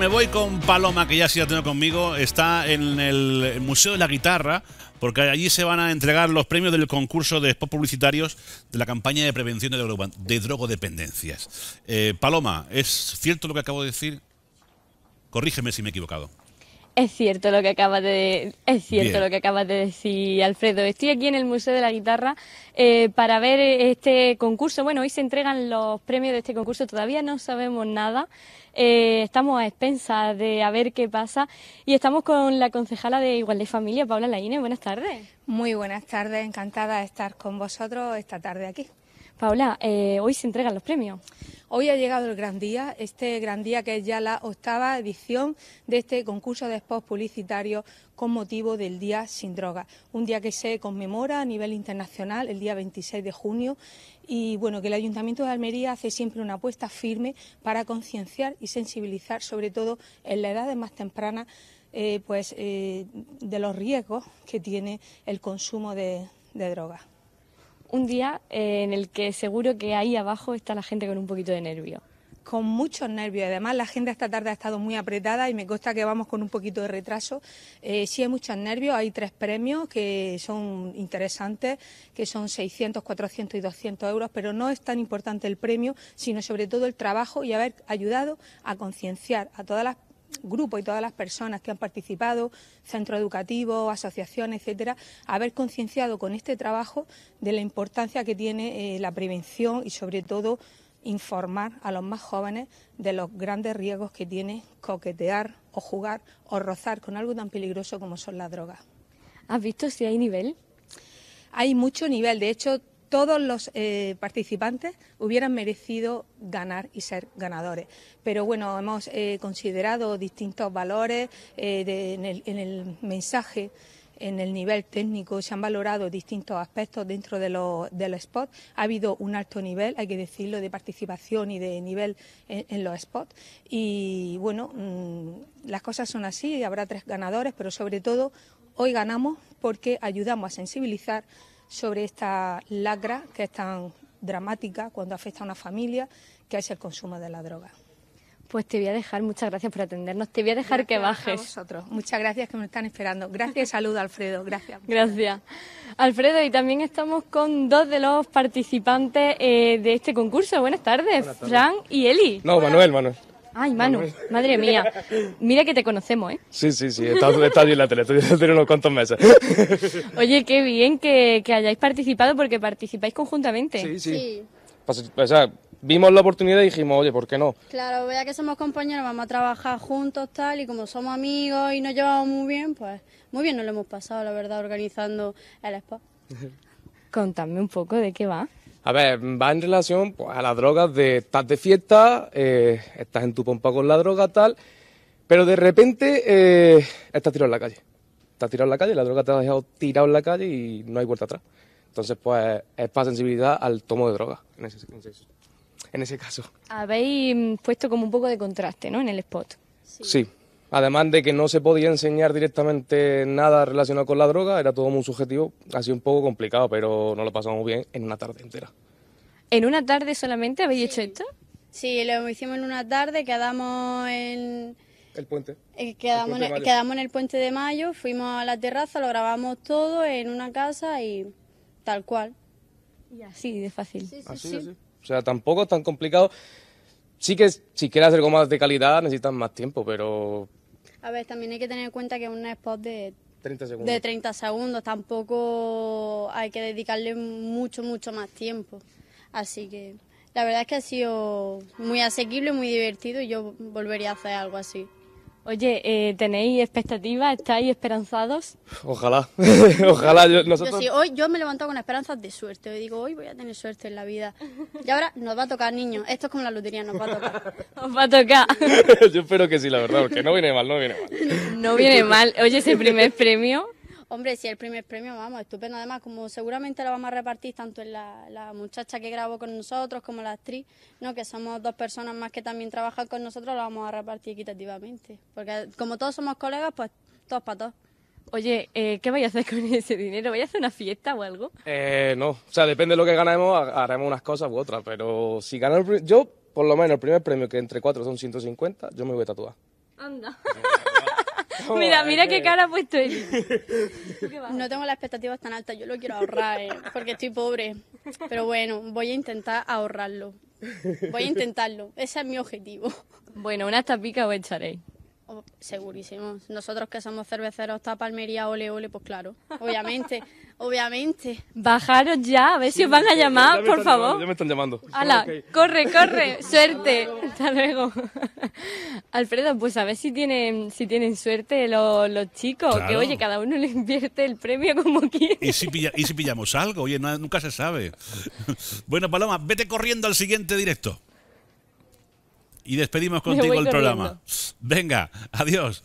Me voy con Paloma, que ya se ha tenido conmigo. Está en el Museo de la Guitarra, porque allí se van a entregar los premios del concurso de spots publicitarios de la campaña de prevención de, drogodependencias. Eh, Paloma, ¿es cierto lo que acabo de decir? Corrígeme si me he equivocado. Es cierto lo que acabas de es cierto lo que acabas de decir, Alfredo. Estoy aquí en el Museo de la Guitarra eh, para ver este concurso. Bueno, hoy se entregan los premios de este concurso. Todavía no sabemos nada. Eh, estamos a expensas de a ver qué pasa y estamos con la concejala de Igualdad de Familia, Paula Laine. Buenas tardes. Muy buenas tardes. Encantada de estar con vosotros esta tarde aquí. Paula, eh, hoy se entregan los premios. Hoy ha llegado el gran día, este gran día que es ya la octava edición de este concurso de spots publicitarios con motivo del Día Sin Drogas. Un día que se conmemora a nivel internacional el día 26 de junio y bueno, que el Ayuntamiento de Almería hace siempre una apuesta firme para concienciar y sensibilizar, sobre todo en las edades más tempranas, eh, pues eh, de los riesgos que tiene el consumo de drogas un día eh, en el que seguro que ahí abajo está la gente con un poquito de nervio. Con muchos nervios. Además, la gente esta tarde ha estado muy apretada y me consta que vamos con un poquito de retraso. Eh, sí hay muchos nervios. Hay tres premios que son interesantes, que son 600, 400 y 200 euros, pero no es tan importante el premio, sino sobre todo el trabajo y haber ayudado a concienciar a todas las personas grupo y todas las personas que han participado, centro educativo, asociación, etcétera, haber concienciado con este trabajo de la importancia que tiene eh, la prevención y sobre todo informar a los más jóvenes de los grandes riesgos que tiene coquetear o jugar o rozar con algo tan peligroso como son las drogas. ¿Has visto si hay nivel? Hay mucho nivel, de hecho todos los eh, participantes hubieran merecido ganar y ser ganadores. Pero bueno, hemos eh, considerado distintos valores eh, en, el, mensaje. En el nivel técnico se han valorado distintos aspectos dentro de los, Ha habido un alto nivel, hay que decirlo, de participación y de nivel en, los spots. Y bueno, mm, las cosas son así, habrá tres ganadores, pero sobre todo hoy ganamos porque ayudamos a sensibilizar sobre esta lacra que es tan dramática cuando afecta a una familia, que es el consumo de la droga. Pues te voy a dejar, muchas gracias por atendernos, te voy a dejar que bajes. Nosotros. Muchas gracias que me están esperando. Gracias y salud, Alfredo. Gracias. Gracias. Alfredo, y también estamos con dos de los participantes eh, de este concurso. Buenas tardes, Fran y Eli. No, Manuel, Manuel. Ay, Manu, madre mía. Mira que te conocemos, ¿eh? Sí, sí, sí. Estás en la tele, estoy en unos cuantos meses. Oye, qué bien que, hayáis participado porque participáis conjuntamente. Sí, sí. Pues, o sea, vimos la oportunidad y dijimos, oye, ¿por qué no? Claro, ya que somos compañeros, vamos a trabajar juntos, tal, y como somos amigos y nos llevamos muy bien, pues muy bien nos lo hemos pasado, la verdad, organizando el spa. Contadme un poco de qué va. A ver, va en relación pues, a las drogas de estás de fiesta, eh, estás en tu pompa con la droga, tal, pero de repente eh, estás tirado en la calle. Estás tirado en la calle, la droga te ha dejado tirado en la calle y no hay vuelta atrás. Entonces, pues es para sensibilidad al tomo de droga, en ese, en ese caso. Habéis mm, puesto como un poco de contraste, ¿no? En el spot. sí. Además de que no se podía enseñar directamente nada relacionado con la droga, era todo muy subjetivo, así un poco complicado, pero nos lo pasamos bien en una tarde entera. ¿En una tarde solamente habéis hecho esto? Sí, lo hicimos en una tarde, quedamos en... El puente. Eh, quedamos, en, el puente de mayo, fuimos a la terraza, lo grabamos todo en una casa y tal cual. Y así de fácil. sí. O sea, tampoco es tan complicado. Sí que si quieres hacer algo más de calidad necesitas más tiempo, pero a ver, también hay que tener en cuenta que es un spot de 30 segundos. De 30 segundos, tampoco hay que dedicarle mucho, mucho más tiempo. Así que la verdad es que ha sido muy asequible, muy divertido y yo volvería a hacer algo así. Oye, eh, ¿tenéis expectativas? ¿Estáis esperanzados? Ojalá, ojalá. Yo, nosotros... sí, hoy yo me levanto con esperanzas de suerte. Hoy digo, hoy voy a tener suerte en la vida. Y ahora nos va a tocar, niños. Esto es como la lotería, nos va a tocar. Nos va a tocar. yo espero que sí, la verdad, porque no viene mal, no viene mal. No viene mal. Oye, ese primer premio Hombre, si el primer premio, vamos, estupendo. Además, como seguramente lo vamos a repartir tanto en la, muchacha que grabó con nosotros como la actriz, ¿no? que somos dos personas más que también trabajan con nosotros, lo vamos a repartir equitativamente. Porque como todos somos colegas, pues todos para todos. Oye, eh, ¿qué vais a hacer con ese dinero? ¿Voy a hacer una fiesta o algo? Eh, no, o sea, depende de lo que ganemos, haremos unas cosas u otras, pero si ganamos, yo, por lo menos, el primer premio, que entre cuatro son 150, yo me voy a tatuar. Anda. Eh, mira, mira qué cara ha puesto él. No tengo las expectativas tan altas, yo lo quiero ahorrar, eh, porque estoy pobre. Pero bueno, voy a intentar ahorrarlo. Voy a intentarlo, ese es mi objetivo. Bueno, una tapicas o echaré segurísimo. Nosotros que somos cerveceros, tapa palmería, ole, ole, pues claro. Obviamente, obviamente. Bajaros ya, a ver si os van a llamar, por favor. ya me están llamando. Pues corre! ¡Suerte! Hasta luego. Alfredo, pues a ver si tienen, si tienen suerte los, chicos. Que oye, cada uno le invierte el premio como quiere. ¿Y si, y si pillamos algo? Oye, nunca se sabe. bueno, Paloma, vete corriendo al siguiente directo y despedimos contigo el programa. Venga, adiós.